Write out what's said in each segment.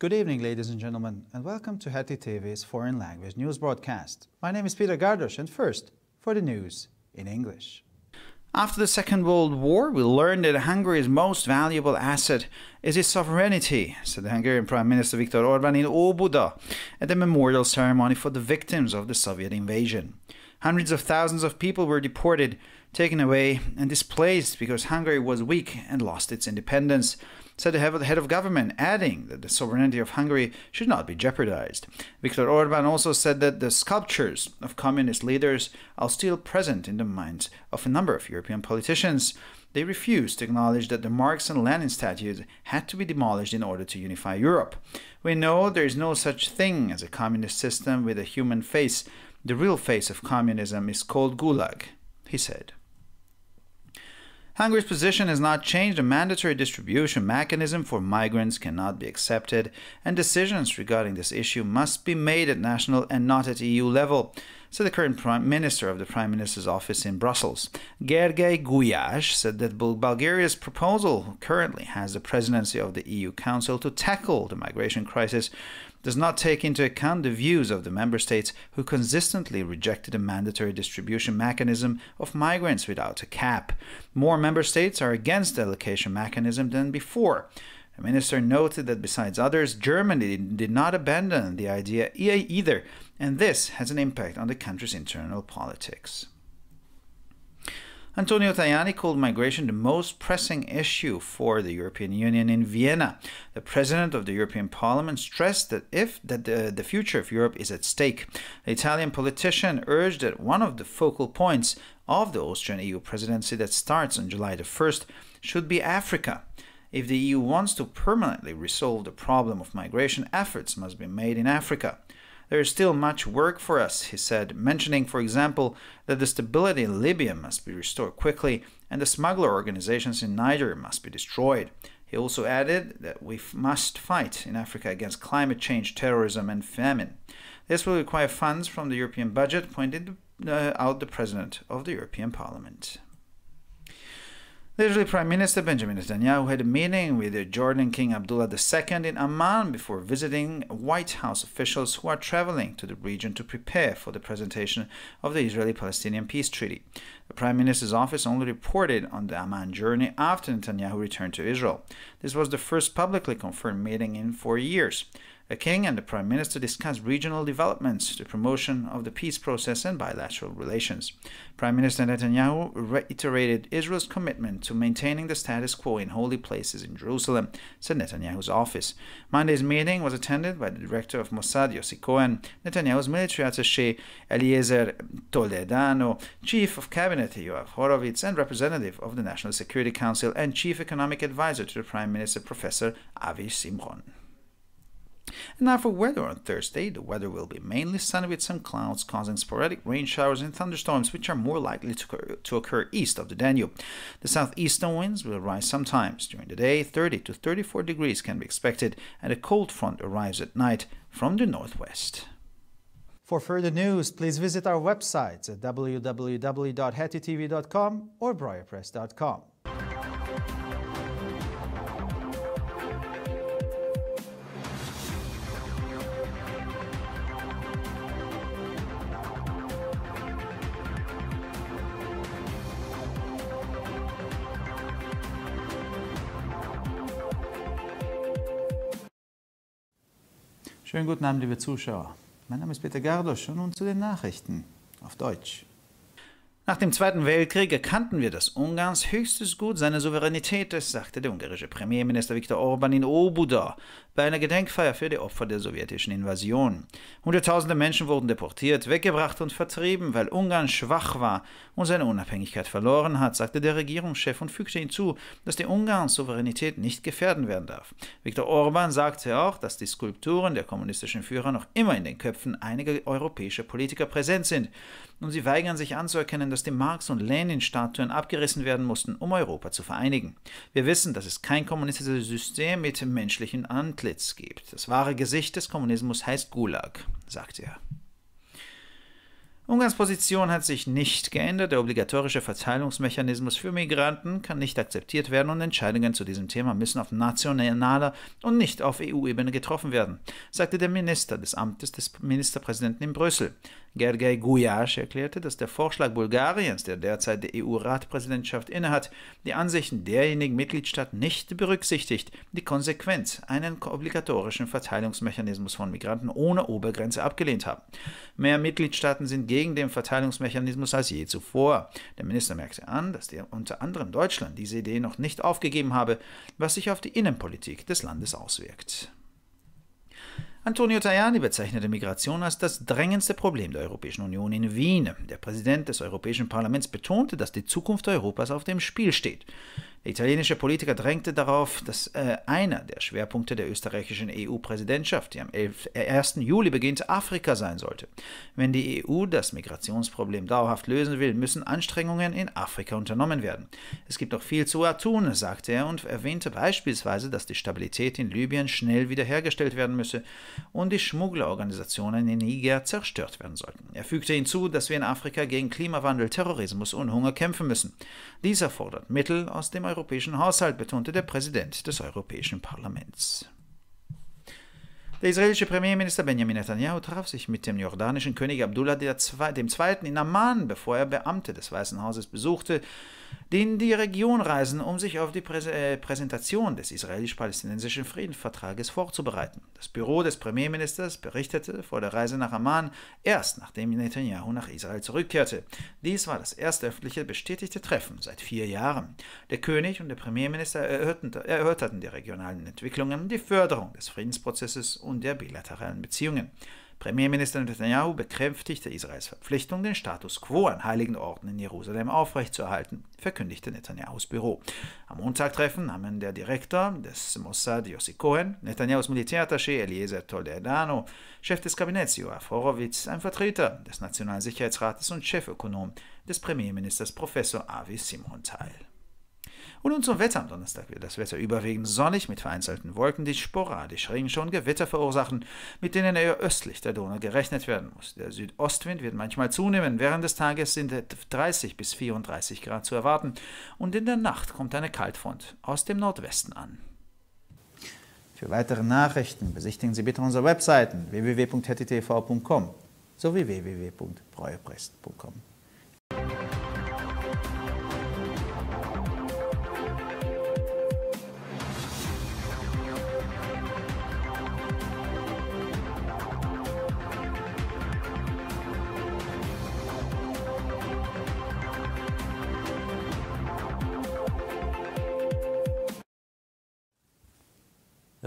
Good evening, ladies and gentlemen, and welcome to Heti TV's Foreign Language News Broadcast. My name is Peter Gardosh, and first, for the news in English. After the Second World War, we learned that Hungary's most valuable asset is its sovereignty, said the Hungarian Prime Minister Viktor Orban in Óbuda at the memorial ceremony for the victims of the Soviet invasion. Hundreds of thousands of people were deported, taken away, and displaced because Hungary was weak and lost its independence, said the head of government, adding that the sovereignty of Hungary should not be jeopardized. Viktor Orban also said that the sculptures of communist leaders are still present in the minds of a number of European politicians. They refused to acknowledge that the Marx and Lenin statues had to be demolished in order to unify Europe. We know there is no such thing as a communist system with a human face the real face of communism is called gulag, he said. Hungary's position has not changed. A mandatory distribution mechanism for migrants cannot be accepted, and decisions regarding this issue must be made at national and not at EU level, said the current Prime Minister of the Prime Minister's office in Brussels. Gergely Guyash said that Bulgaria's proposal currently has the presidency of the EU Council to tackle the migration crisis, does not take into account the views of the member states who consistently rejected a mandatory distribution mechanism of migrants without a cap. More member states are against the allocation mechanism than before. The minister noted that besides others, Germany did not abandon the idea either, and this has an impact on the country's internal politics. Antonio Tajani called migration the most pressing issue for the European Union in Vienna. The president of the European Parliament stressed that if that the, the future of Europe is at stake. The Italian politician urged that one of the focal points of the Austrian EU presidency that starts on July the 1st should be Africa. If the EU wants to permanently resolve the problem of migration, efforts must be made in Africa. There is still much work for us, he said, mentioning, for example, that the stability in Libya must be restored quickly and the smuggler organizations in Niger must be destroyed. He also added that we must fight in Africa against climate change, terrorism, and famine. This will require funds from the European budget, pointed uh, out the President of the European Parliament. The Israeli Prime Minister Benjamin Netanyahu had a meeting with the Jordan King Abdullah II in Amman before visiting White House officials who are traveling to the region to prepare for the presentation of the Israeli Palestinian peace treaty. The Prime Minister's office only reported on the Amman journey after Netanyahu returned to Israel. This was the first publicly confirmed meeting in four years. The king and the prime minister discussed regional developments, the promotion of the peace process, and bilateral relations. Prime Minister Netanyahu reiterated Israel's commitment to maintaining the status quo in holy places in Jerusalem, said Netanyahu's office. Monday's meeting was attended by the director of Mossad, Yossi Cohen, Netanyahu's military attaché, Eliezer Toledano, chief of cabinet, Yoav Horowitz, and representative of the National Security Council and chief economic advisor to the prime minister, Professor Avi Simron. And now for weather on Thursday, the weather will be mainly sunny with some clouds causing sporadic rain showers and thunderstorms which are more likely to occur, to occur east of the Danube. The southeastern winds will rise sometimes. During the day, 30 to 34 degrees can be expected and a cold front arrives at night from the northwest. For further news, please visit our websites at www.hettytv.com or briarpress.com. Schönen guten Abend, liebe Zuschauer. Mein Name ist Peter Gardosch und nun zu den Nachrichten auf Deutsch. Nach dem Zweiten Weltkrieg erkannten wir, dass Ungarns höchstes Gut seine Souveränität ist, sagte der ungarische Premierminister Viktor Orban in Obuda bei einer Gedenkfeier für die Opfer der sowjetischen Invasion. Hunderttausende Menschen wurden deportiert, weggebracht und vertrieben, weil Ungarn schwach war und seine Unabhängigkeit verloren hat, sagte der Regierungschef und fügte hinzu, dass die Ungarns Souveränität nicht gefährden werden darf. Viktor Orban sagte auch, dass die Skulpturen der kommunistischen Führer noch immer in den Köpfen einiger europäischer Politiker präsent sind. Nun, sie weigern sich anzuerkennen, dass die Marx- und Lenin-Statuen abgerissen werden mussten, um Europa zu vereinigen. Wir wissen, dass es kein kommunistisches System mit menschlichem Antlitz gibt. Das wahre Gesicht des Kommunismus heißt Gulag, sagt er. Ungarns Position hat sich nicht geändert. Der obligatorische Verteilungsmechanismus für Migranten kann nicht akzeptiert werden und Entscheidungen zu diesem Thema müssen auf nationaler und nicht auf EU-Ebene getroffen werden, sagte der Minister des Amtes des Ministerpräsidenten in Brüssel. Gergely Gujas erklärte, dass der Vorschlag Bulgariens, der derzeit der EU-Ratpräsidentschaft innehat, die Ansichten derjenigen Mitgliedstaaten nicht berücksichtigt, die konsequent einen obligatorischen Verteilungsmechanismus von Migranten ohne Obergrenze abgelehnt haben. Mehr Mitgliedstaaten sind gegen gegen den Verteilungsmechanismus als je zuvor. Der Minister merkte an, dass der unter anderem Deutschland diese Idee noch nicht aufgegeben habe, was sich auf die Innenpolitik des Landes auswirkt. Antonio Tajani bezeichnete Migration als das drängendste Problem der Europäischen Union in Wien. Der Präsident des Europäischen Parlaments betonte, dass die Zukunft Europas auf dem Spiel steht. Der italienische Politiker drängte darauf, dass äh, einer der Schwerpunkte der österreichischen EU-Präsidentschaft, die am 11, 1. Äh, Juli beginnt, Afrika sein sollte. Wenn die EU das Migrationsproblem dauerhaft lösen will, müssen Anstrengungen in Afrika unternommen werden. Es gibt noch viel zu tun, sagte er und erwähnte beispielsweise, dass die Stabilität in Libyen schnell wiederhergestellt werden müsse und die Schmugglerorganisationen in Niger zerstört werden sollten. Er fügte hinzu, dass wir in Afrika gegen Klimawandel, Terrorismus und Hunger kämpfen müssen. Dies erfordert Mittel aus dem europäischen Haushalt, betonte der Präsident des Europäischen Parlaments. Der israelische Premierminister Benjamin Netanyahu traf sich mit dem jordanischen König Abdullah II. in Amman, bevor er Beamte des Weißen Hauses besuchte, die in die Region reisen, um sich auf die äh, Präsentation des israelisch-palästinensischen Friedensvertrages vorzubereiten. Das Büro des Premierministers berichtete vor der Reise nach Amman erst, nachdem Netanyahu nach Israel zurückkehrte. Dies war das erste öffentliche bestätigte Treffen seit vier Jahren. Der König und der Premierminister erörterten die regionalen Entwicklungen, die Förderung des Friedensprozesses und und der bilateralen Beziehungen. Premierminister Netanyahu bekräftigte Israels Verpflichtung, den Status quo an heiligen Orten in Jerusalem aufrechtzuerhalten, verkündigte Netanyahus Büro. Am Montagtreffen nahmen der Direktor des Mossad Yossi Cohen, Netanyahus Militärattaché Eliezer Toledano, Chef des Kabinetts Joachim Horowitz, ein Vertreter des Nationalen Sicherheitsrates und Chefökonom des Premierministers Professor Avi Simon teil. Und zum Wetter am Donnerstag wird das Wetter überwiegend sonnig mit vereinzelten Wolken, die sporadisch Regen schon Gewitter verursachen, mit denen eher östlich der Donau gerechnet werden muss. Der Südostwind wird manchmal zunehmen. Während des Tages sind 30 bis 34 Grad zu erwarten und in der Nacht kommt eine Kaltfront aus dem Nordwesten an. Für weitere Nachrichten besichtigen Sie bitte unsere Webseiten www.httv.com sowie www.breuerprest.com.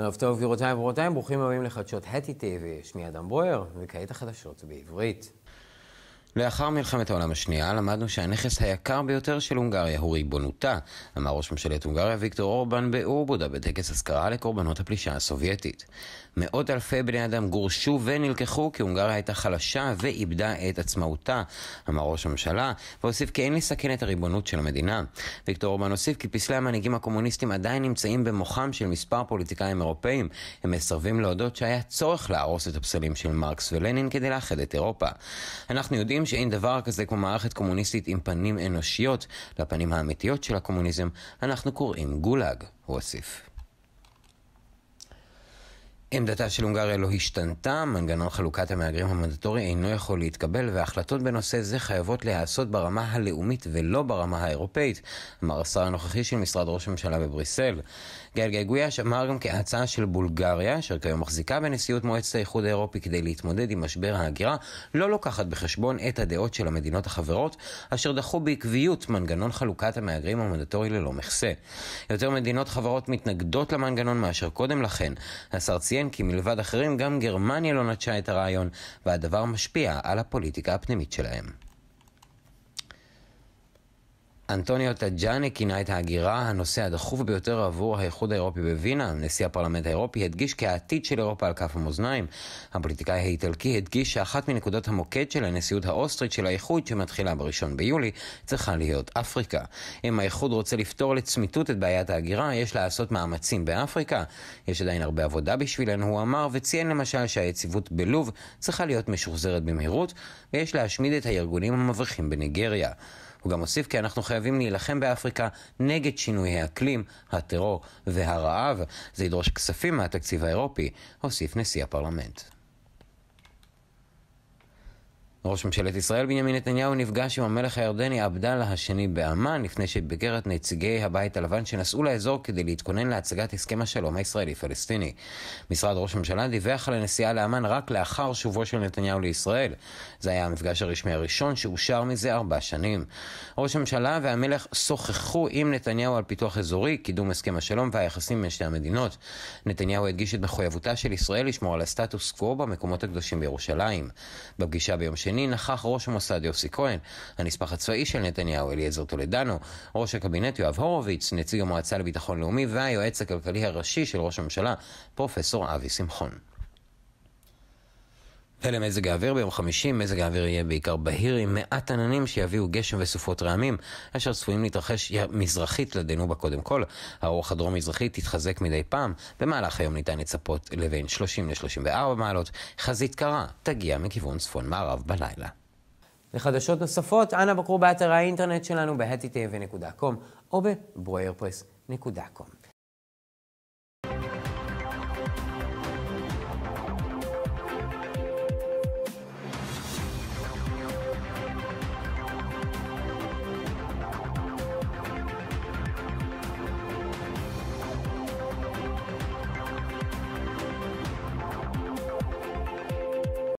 ערב טוב גבירותיי וברותיי, ברוכים הבאים לחדשות הטי טיווי, שמי אדם בויאר, וכעת החדשות בעברית. לאחר מלחמת העולם השנייה למדנו שהנכס היקר ביותר של הונגריה הוא ריבונותה, אמר ראש ממשלת הונגריה ויקטור אורבן באורבודה בטקס אזכרה לקורבנות הפלישה הסובייטית. מאות אלפי בני אדם גורשו ונלקחו כי הונגריה הייתה חלשה ואיבדה את עצמאותה, אמר ראש הממשלה, והוסיף כי אין לסכן את הריבונות של המדינה. ויקטור אורבן הוסיף כי פסלי המנהיגים הקומוניסטים עדיין נמצאים במוחם של מספר פוליטיקאים אירופאים. הם מסרבים להודות שהיה צורך להרוס את הפסלים של מרקס ולנין כדי לאחד את אירופה. אנחנו יודעים חושבים שאין דבר כזה כמו מערכת קומוניסטית עם פנים אנושיות, לפנים האמיתיות של הקומוניזם אנחנו קוראים גולאג, הוא הוסיף. עמדתה של הונגריה לא השתנתה, מנגנון חלוקת המהגרים המנדטורי אינו יכול להתקבל והחלטות בנושא זה חייבות להיעשות ברמה הלאומית ולא ברמה האירופאית, אמר השר הנוכחי של משרד ראש הממשלה בבריסל. גל גויאש אמר גם כי ההצעה של בולגריה, אשר כיום מחזיקה בנשיאות מועצת האיחוד האירופי כדי להתמודד עם משבר ההגירה, לא לוקחת בחשבון את הדעות של המדינות החברות, אשר דחו בעקביות מנגנון חלוקת המהגרים המנדטורי ללא מכסה. יותר מדינות חברות מתנגדות למנגנון מאשר קודם לכן. השר ציין ציין כי מלבד אחרים גם גרמניה לא נטשה את הרעיון, והדבר משפיע על הפוליטיקה הפנימית שלהם. אנטוניו טג'אני כינה את ההגירה הנושא הדחוף ביותר עבור האיחוד האירופי בווינה. נשיא הפרלמנט האירופי הדגיש כי העתיד של אירופה על כף המאזניים. הפוליטיקאי האיטלקי הדגיש שאחת מנקודות המוקד של הנשיאות האוסטרית של האיחוד, שמתחילה ב-1 ביולי, צריכה להיות אפריקה. אם האיחוד רוצה לפתור לצמיתות את בעיית ההגירה, יש לעשות מאמצים באפריקה. יש עדיין הרבה עבודה בשבילנו, הוא אמר, וציין למשל שהיציבות בלוב צריכה להיות משוחזרת במהירות, ויש להשמיד את הארגונים המבריחים בניגריה. הוא גם הוסיף כי אנחנו חייבים להילחם באפריקה נגד שינויי האקלים, הטרור והרעב. זה ידרוש כספים מהתקציב האירופי, הוסיף נשיא הפרלמנט. ראש ממשלת ישראל בנימין נתניהו נפגש עם המלך הירדני עבדאללה השני באמ"ן לפני שביקר את נציגי הבית הלבן שנסעו לאזור כדי להתכונן להצגת הסכם השלום הישראלי-פלסטיני. משרד ראש הממשלה דיווח על הנסיעה לאמ"ן רק לאחר שובו של נתניהו לישראל. זה היה המפגש הרשמי הראשון שאושר מזה ארבע שנים. ראש הממשלה והמלך שוחחו עם נתניהו על פיתוח אזורי, קידום הסכם השלום והיחסים בין שתי המדינות. נתניהו הדגיש את מחויבותה של ישראל לשמור על הסטטוס קוו במקומות הקדושים בירושלים. בפגישה ביום השני נכח ראש המוסד יוסי כהן, הנספח הצבאי של נתניהו אליעזר טולדנו, ראש הקבינט יואב הורוביץ, נציג המועצה לביטחון לאומי והיועץ הכלכלי הראשי של ראש הממשלה, פרופסור אבי שמחון. אלה מזג האוויר ביום חמישי, מזג האוויר יהיה בעיקר בהיר עם מעט עננים שיביאו גשם וסופות רעמים, אשר צפויים להתרחש מזרחית לדנובה קודם כל. האורך הדרום-מזרחי תתחזק מדי פעם, במהלך היום ניתן לצפות לבין 30 ל-34 מעלות. חזית קרה תגיע מכיוון צפון-מערב בלילה. לחדשות נוספות, אנא בקרו באתר האינטרנט שלנו ב או בברוירפרס.com.